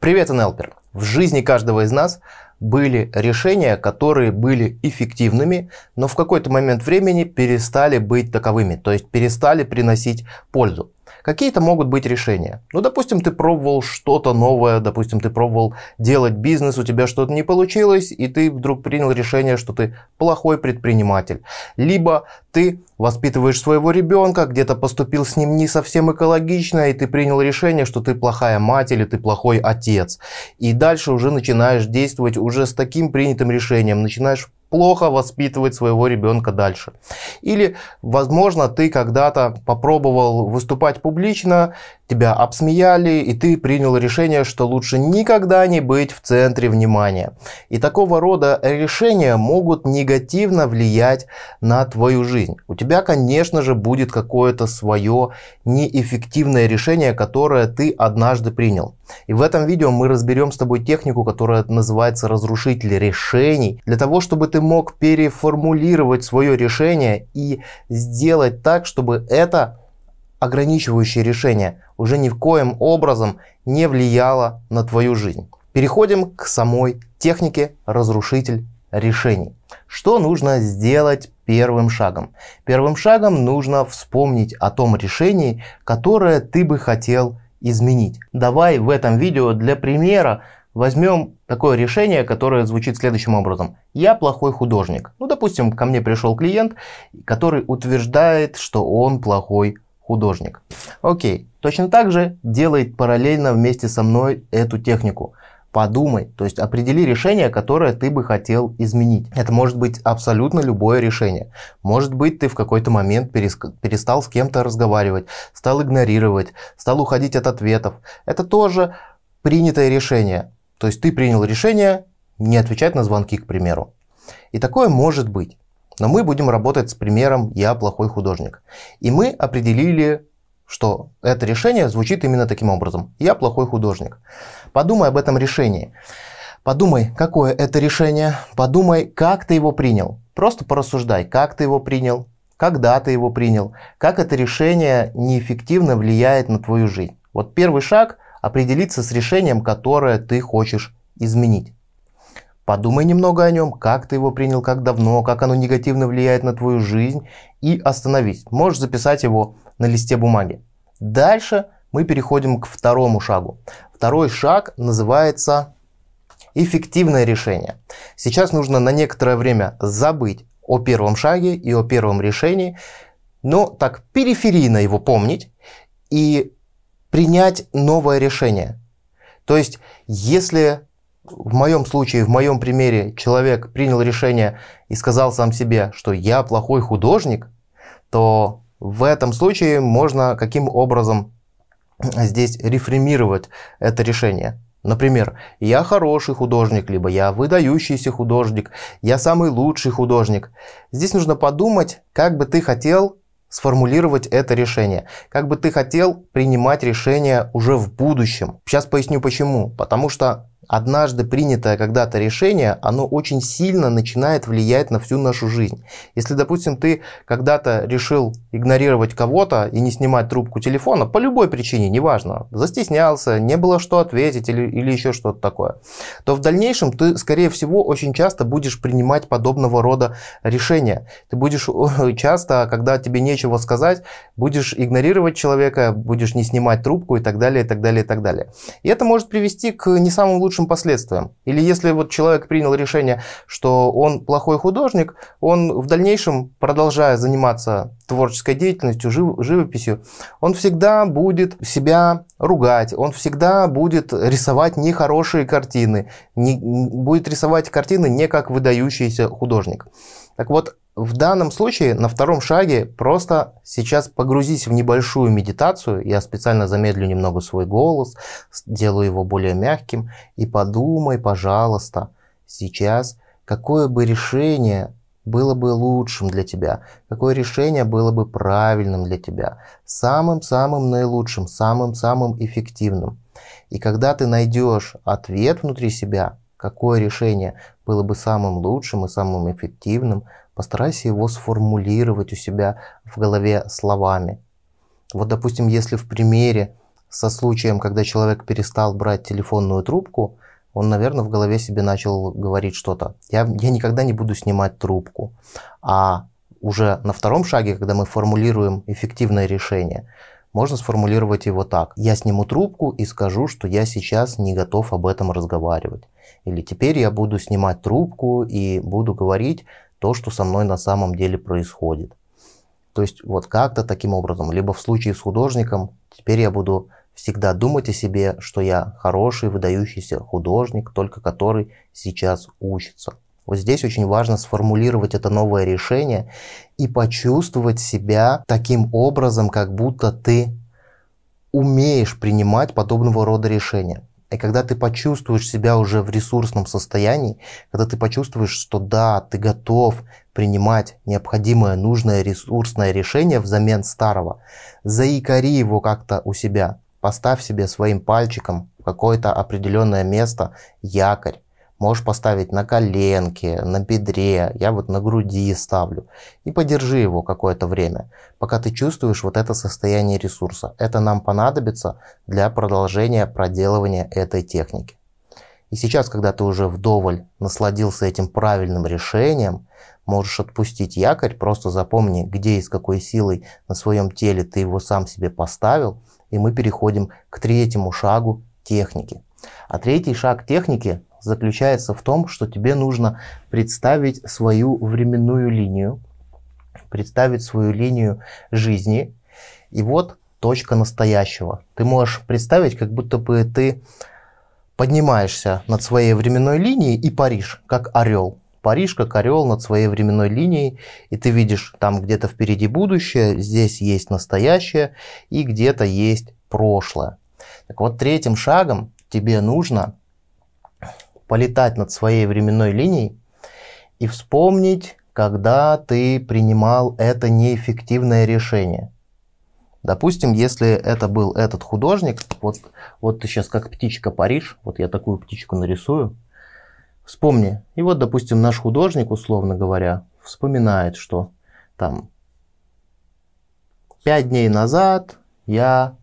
Привет, Энелпер! В жизни каждого из нас были решения, которые были эффективными, но в какой-то момент времени перестали быть таковыми, то есть перестали приносить пользу. Какие-то могут быть решения. Ну, допустим, ты пробовал что-то новое, допустим, ты пробовал делать бизнес, у тебя что-то не получилось, и ты вдруг принял решение, что ты плохой предприниматель. Либо ты воспитываешь своего ребенка, где-то поступил с ним не совсем экологично, и ты принял решение, что ты плохая мать или ты плохой отец. И дальше уже начинаешь действовать уже с таким принятым решением, начинаешь плохо воспитывать своего ребенка дальше. Или, возможно, ты когда-то попробовал выступать публично, тебя обсмеяли, и ты принял решение, что лучше никогда не быть в центре внимания. И такого рода решения могут негативно влиять на твою жизнь. У тебя, конечно же, будет какое-то свое неэффективное решение, которое ты однажды принял. И в этом видео мы разберем с тобой технику, которая называется разрушитель решений, для того, чтобы ты мог переформулировать свое решение и сделать так, чтобы это ограничивающее решение уже ни в коем образом не влияло на твою жизнь. Переходим к самой технике разрушитель решений. Что нужно сделать первым шагом? Первым шагом нужно вспомнить о том решении, которое ты бы хотел изменить. Давай в этом видео для примера возьмем такое решение, которое звучит следующим образом. Я плохой художник. Ну, допустим, ко мне пришел клиент, который утверждает, что он плохой художник. Окей, точно так же делает параллельно вместе со мной эту технику. Подумай, то есть определи решение, которое ты бы хотел изменить. Это может быть абсолютно любое решение. Может быть, ты в какой-то момент перестал с кем-то разговаривать, стал игнорировать, стал уходить от ответов. Это тоже принятое решение. То есть ты принял решение не отвечать на звонки, к примеру. И такое может быть. Но мы будем работать с примером «я плохой художник». И мы определили, что это решение звучит именно таким образом. «Я плохой художник». Подумай об этом решении. Подумай, какое это решение, подумай, как ты его принял. Просто порассуждай, как ты его принял, когда ты его принял, как это решение неэффективно влияет на твою жизнь. Вот первый шаг – определиться с решением, которое ты хочешь изменить. Подумай немного о нем, как ты его принял, как давно, как оно негативно влияет на твою жизнь и остановись. Можешь записать его на листе бумаги. Дальше мы переходим к второму шагу. Второй шаг называется эффективное решение. Сейчас нужно на некоторое время забыть о первом шаге и о первом решении, но так периферийно его помнить и принять новое решение. То есть, если в моем случае, в моем примере, человек принял решение и сказал сам себе, что я плохой художник, то в этом случае можно каким образом здесь рефремировать это решение. Например, я хороший художник, либо я выдающийся художник, я самый лучший художник. Здесь нужно подумать, как бы ты хотел сформулировать это решение, как бы ты хотел принимать решение уже в будущем. Сейчас поясню почему. Потому что однажды принятое когда-то решение, оно очень сильно начинает влиять на всю нашу жизнь. Если, допустим, ты когда-то решил игнорировать кого-то и не снимать трубку телефона, по любой причине, неважно, застеснялся, не было что ответить или, или еще что-то такое, то в дальнейшем ты, скорее всего, очень часто будешь принимать подобного рода решения. Ты будешь часто, когда тебе нечего сказать, будешь игнорировать человека, будешь не снимать трубку и так далее, и так далее, и так далее. И это может привести к не самым лучшим худшим последствиям. Или если вот человек принял решение, что он плохой художник, он в дальнейшем, продолжая заниматься творческой деятельностью, жив, живописью, он всегда будет себя ругать, он всегда будет рисовать нехорошие картины, не, будет рисовать картины не как выдающийся художник. Так вот, в данном случае на втором шаге просто сейчас погрузись в небольшую медитацию. Я специально замедлю немного свой голос, сделаю его более мягким. И подумай, пожалуйста, сейчас, какое бы решение было бы лучшим для тебя, какое решение было бы правильным для тебя, самым-самым наилучшим, самым-самым эффективным. И когда ты найдешь ответ внутри себя, какое решение было бы самым лучшим и самым эффективным, Постарайся его сформулировать у себя в голове словами. Вот, допустим, если в примере со случаем, когда человек перестал брать телефонную трубку, он, наверное, в голове себе начал говорить что-то. Я, я никогда не буду снимать трубку. А уже на втором шаге, когда мы формулируем эффективное решение, можно сформулировать его так. Я сниму трубку и скажу, что я сейчас не готов об этом разговаривать. Или теперь я буду снимать трубку и буду говорить то, что со мной на самом деле происходит. То есть вот как-то таким образом, либо в случае с художником, теперь я буду всегда думать о себе, что я хороший, выдающийся художник, только который сейчас учится. Вот здесь очень важно сформулировать это новое решение и почувствовать себя таким образом, как будто ты умеешь принимать подобного рода решения. И когда ты почувствуешь себя уже в ресурсном состоянии, когда ты почувствуешь, что да, ты готов принимать необходимое, нужное ресурсное решение взамен старого, заикари его как-то у себя, поставь себе своим пальчиком какое-то определенное место якорь, Можешь поставить на коленке, на бедре, я вот на груди ставлю. И подержи его какое-то время, пока ты чувствуешь вот это состояние ресурса. Это нам понадобится для продолжения проделывания этой техники. И сейчас, когда ты уже вдоволь насладился этим правильным решением, можешь отпустить якорь, просто запомни, где и с какой силой на своем теле ты его сам себе поставил, и мы переходим к третьему шагу техники. А третий шаг техники заключается в том, что тебе нужно представить свою временную линию, представить свою линию жизни. И вот точка настоящего. Ты можешь представить, как будто бы ты поднимаешься над своей временной линией и паришь, как орел. Париж как орел над своей временной линией, и ты видишь там где-то впереди будущее, здесь есть настоящее и где-то есть прошлое. Так вот, третьим шагом тебе нужно полетать над своей временной линией и вспомнить, когда ты принимал это неэффективное решение. Допустим, если это был этот художник, вот, вот ты сейчас как птичка паришь, вот я такую птичку нарисую, вспомни. И вот, допустим, наш художник, условно говоря, вспоминает, что там пять дней назад я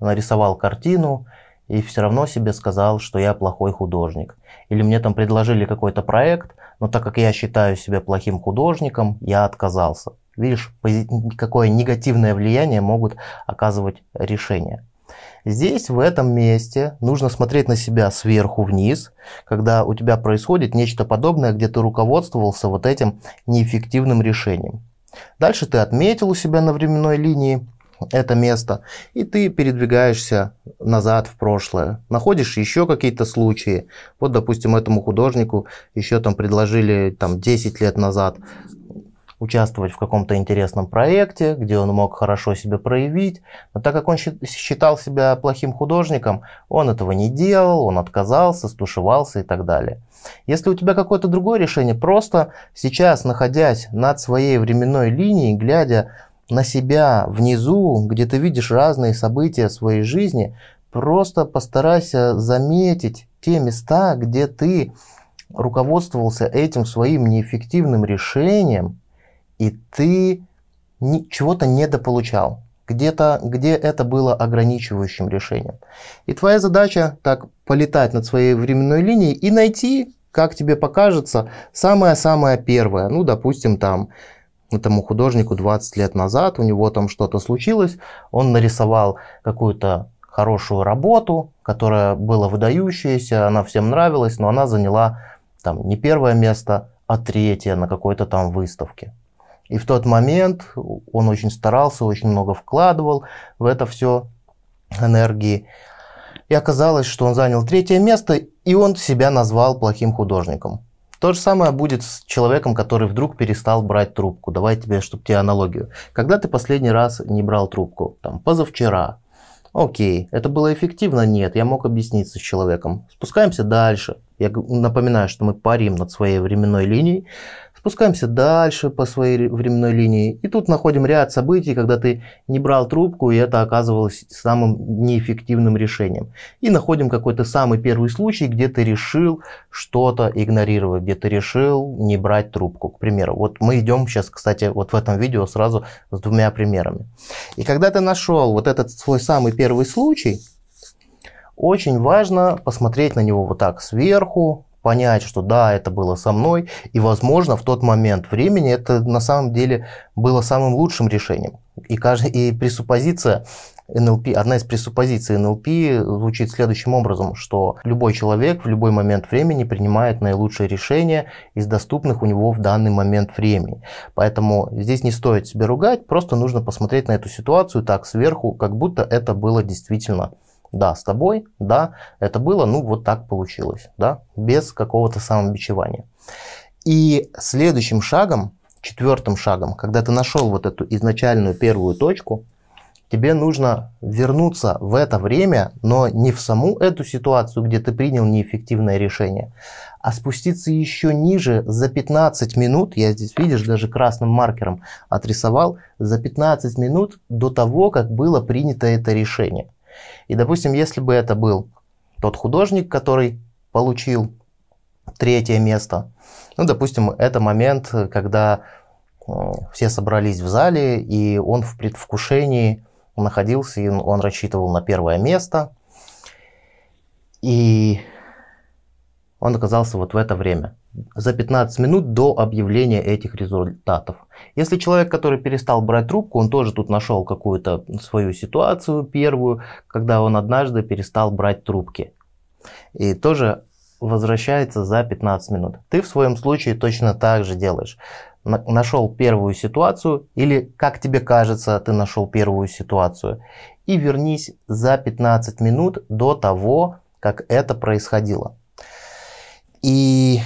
нарисовал картину, и все равно себе сказал, что я плохой художник. Или мне там предложили какой-то проект, но так как я считаю себя плохим художником, я отказался. Видишь, какое негативное влияние могут оказывать решения. Здесь, в этом месте, нужно смотреть на себя сверху вниз, когда у тебя происходит нечто подобное, где ты руководствовался вот этим неэффективным решением. Дальше ты отметил у себя на временной линии это место, и ты передвигаешься назад в прошлое, находишь еще какие-то случаи. Вот, допустим, этому художнику еще там предложили там, 10 лет назад участвовать в каком-то интересном проекте, где он мог хорошо себя проявить. Но так как он считал себя плохим художником, он этого не делал, он отказался, стушевался и так далее. Если у тебя какое-то другое решение, просто сейчас, находясь над своей временной линией, глядя на себя внизу, где ты видишь разные события своей жизни, просто постарайся заметить те места, где ты руководствовался этим своим неэффективным решением, и ты чего-то недополучал, где-то, где это было ограничивающим решением. И твоя задача так полетать над своей временной линией и найти, как тебе покажется, самое-самое первое, ну, допустим, там этому художнику 20 лет назад, у него там что-то случилось, он нарисовал какую-то хорошую работу, которая была выдающаяся, она всем нравилась, но она заняла там не первое место, а третье на какой-то там выставке. И в тот момент он очень старался, очень много вкладывал в это все энергии. И оказалось, что он занял третье место, и он себя назвал плохим художником. То же самое будет с человеком, который вдруг перестал брать трубку. Давай тебе, чтобы тебе аналогию. Когда ты последний раз не брал трубку? Там, позавчера. Окей, это было эффективно? Нет, я мог объясниться с человеком. Спускаемся дальше. Я напоминаю, что мы парим над своей временной линией. Спускаемся дальше по своей временной линии. И тут находим ряд событий, когда ты не брал трубку, и это оказывалось самым неэффективным решением. И находим какой-то самый первый случай, где ты решил что-то игнорировать, где ты решил не брать трубку. К примеру, вот мы идем сейчас, кстати, вот в этом видео сразу с двумя примерами. И когда ты нашел вот этот свой самый первый случай, очень важно посмотреть на него вот так сверху, понять, что да, это было со мной, и, возможно, в тот момент времени это на самом деле было самым лучшим решением. И, каждый, и пресуппозиция НЛП, одна из пресуппозиций НЛП звучит следующим образом, что любой человек в любой момент времени принимает наилучшее решение из доступных у него в данный момент времени. Поэтому здесь не стоит себя ругать, просто нужно посмотреть на эту ситуацию так сверху, как будто это было действительно да, с тобой, да, это было, ну вот так получилось, да, без какого-то самобичевания. И следующим шагом, четвертым шагом, когда ты нашел вот эту изначальную первую точку, тебе нужно вернуться в это время, но не в саму эту ситуацию, где ты принял неэффективное решение, а спуститься еще ниже за 15 минут, я здесь, видишь, даже красным маркером отрисовал, за 15 минут до того, как было принято это решение – и, допустим, если бы это был тот художник, который получил третье место, ну, допустим, это момент, когда э, все собрались в зале, и он в предвкушении находился, и он рассчитывал на первое место. И он оказался вот в это время за 15 минут до объявления этих результатов. Если человек, который перестал брать трубку, он тоже тут нашел какую-то свою ситуацию первую, когда он однажды перестал брать трубки. И тоже возвращается за 15 минут. Ты в своем случае точно так же делаешь. нашел первую ситуацию или, как тебе кажется, ты нашел первую ситуацию. И вернись за 15 минут до того, как это происходило. И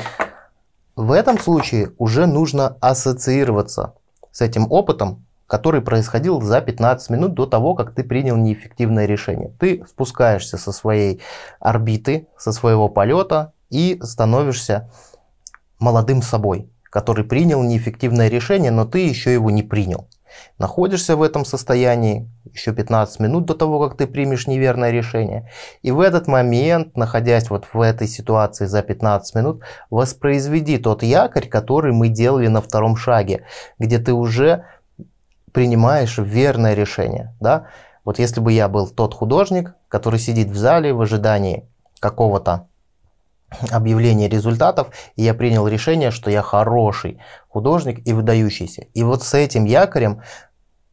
в этом случае уже нужно ассоциироваться с этим опытом, который происходил за 15 минут до того, как ты принял неэффективное решение. Ты спускаешься со своей орбиты, со своего полета и становишься молодым собой, который принял неэффективное решение, но ты еще его не принял. Находишься в этом состоянии еще 15 минут до того, как ты примешь неверное решение. И в этот момент, находясь вот в этой ситуации за 15 минут, воспроизведи тот якорь, который мы делали на втором шаге, где ты уже принимаешь верное решение. Да? Вот если бы я был тот художник, который сидит в зале в ожидании какого-то объявление результатов, и я принял решение, что я хороший художник и выдающийся. И вот с этим якорем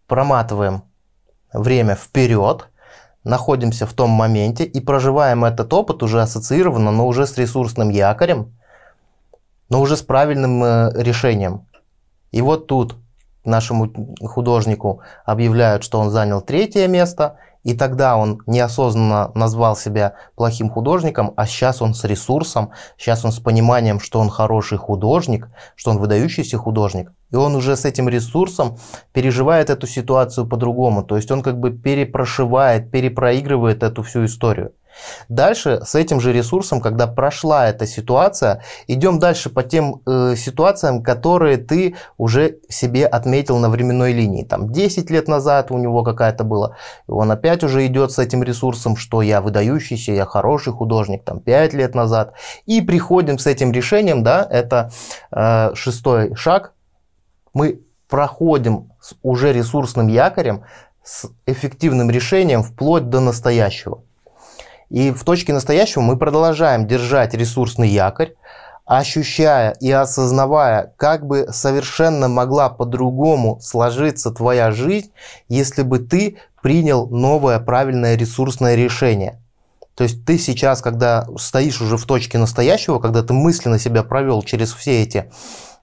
проматываем время вперед, находимся в том моменте и проживаем этот опыт уже ассоциированно, но уже с ресурсным якорем, но уже с правильным э, решением. И вот тут нашему художнику объявляют, что он занял третье место – и тогда он неосознанно назвал себя плохим художником, а сейчас он с ресурсом, сейчас он с пониманием, что он хороший художник, что он выдающийся художник. И он уже с этим ресурсом переживает эту ситуацию по-другому. То есть он как бы перепрошивает, перепроигрывает эту всю историю. Дальше с этим же ресурсом, когда прошла эта ситуация, идем дальше по тем э, ситуациям, которые ты уже себе отметил на временной линии. Там 10 лет назад у него какая-то была, он опять уже идет с этим ресурсом, что я выдающийся, я хороший художник, там 5 лет назад. И приходим с этим решением, да, это э, шестой шаг. Мы проходим с уже ресурсным якорем, с эффективным решением вплоть до настоящего. И в точке настоящего мы продолжаем держать ресурсный якорь, ощущая и осознавая, как бы совершенно могла по-другому сложиться твоя жизнь, если бы ты принял новое правильное ресурсное решение. То есть ты сейчас, когда стоишь уже в точке настоящего, когда ты мысленно себя провел через все эти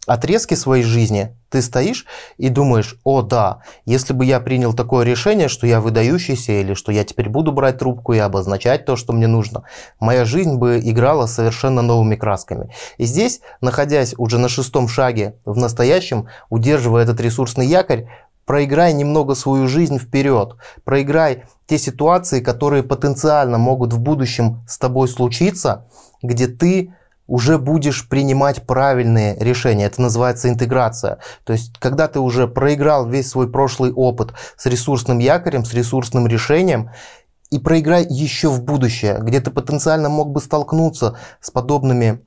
отрезке своей жизни ты стоишь и думаешь, о да, если бы я принял такое решение, что я выдающийся или что я теперь буду брать трубку и обозначать то, что мне нужно, моя жизнь бы играла совершенно новыми красками. И здесь, находясь уже на шестом шаге в настоящем, удерживая этот ресурсный якорь, проиграй немного свою жизнь вперед, проиграй те ситуации, которые потенциально могут в будущем с тобой случиться, где ты уже будешь принимать правильные решения. Это называется интеграция. То есть, когда ты уже проиграл весь свой прошлый опыт с ресурсным якорем, с ресурсным решением, и проиграй еще в будущее, где ты потенциально мог бы столкнуться с подобными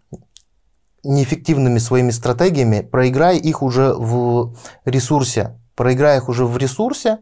неэффективными своими стратегиями, проиграй их уже в ресурсе. Проиграй их уже в ресурсе,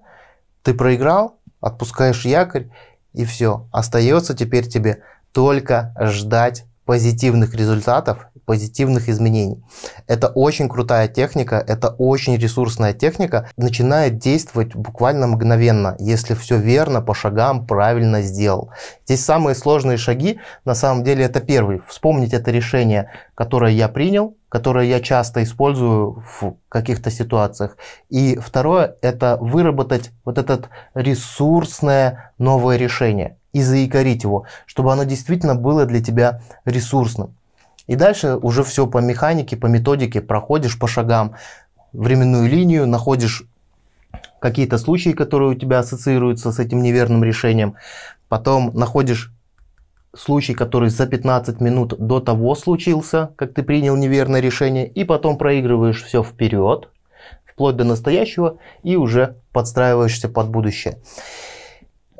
ты проиграл, отпускаешь якорь, и все. Остается теперь тебе только ждать позитивных результатов, позитивных изменений. Это очень крутая техника, это очень ресурсная техника, начинает действовать буквально мгновенно, если все верно, по шагам правильно сделал. Здесь самые сложные шаги, на самом деле это первый, вспомнить это решение, которое я принял, которое я часто использую в каких-то ситуациях. И второе, это выработать вот этот ресурсное новое решение и заикарить его, чтобы оно действительно было для тебя ресурсным. И дальше уже все по механике, по методике проходишь по шагам временную линию, находишь какие-то случаи, которые у тебя ассоциируются с этим неверным решением, потом находишь случай, который за 15 минут до того случился, как ты принял неверное решение, и потом проигрываешь все вперед, вплоть до настоящего, и уже подстраиваешься под будущее.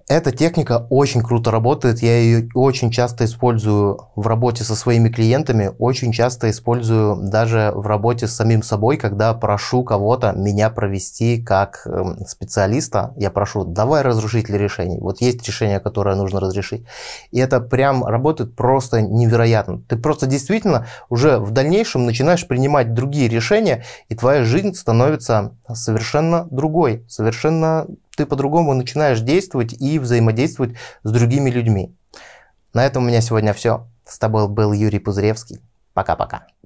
Эта техника очень круто работает, я ее очень часто использую в работе со своими клиентами, очень часто использую даже в работе с самим собой, когда прошу кого-то меня провести как эм, специалиста, я прошу, давай разрушить ли решение. вот есть решение, которое нужно разрешить. И это прям работает просто невероятно. Ты просто действительно уже в дальнейшем начинаешь принимать другие решения, и твоя жизнь становится совершенно другой, совершенно ты по-другому начинаешь действовать и взаимодействовать с другими людьми. На этом у меня сегодня все. С тобой был Юрий Пузыревский. Пока-пока.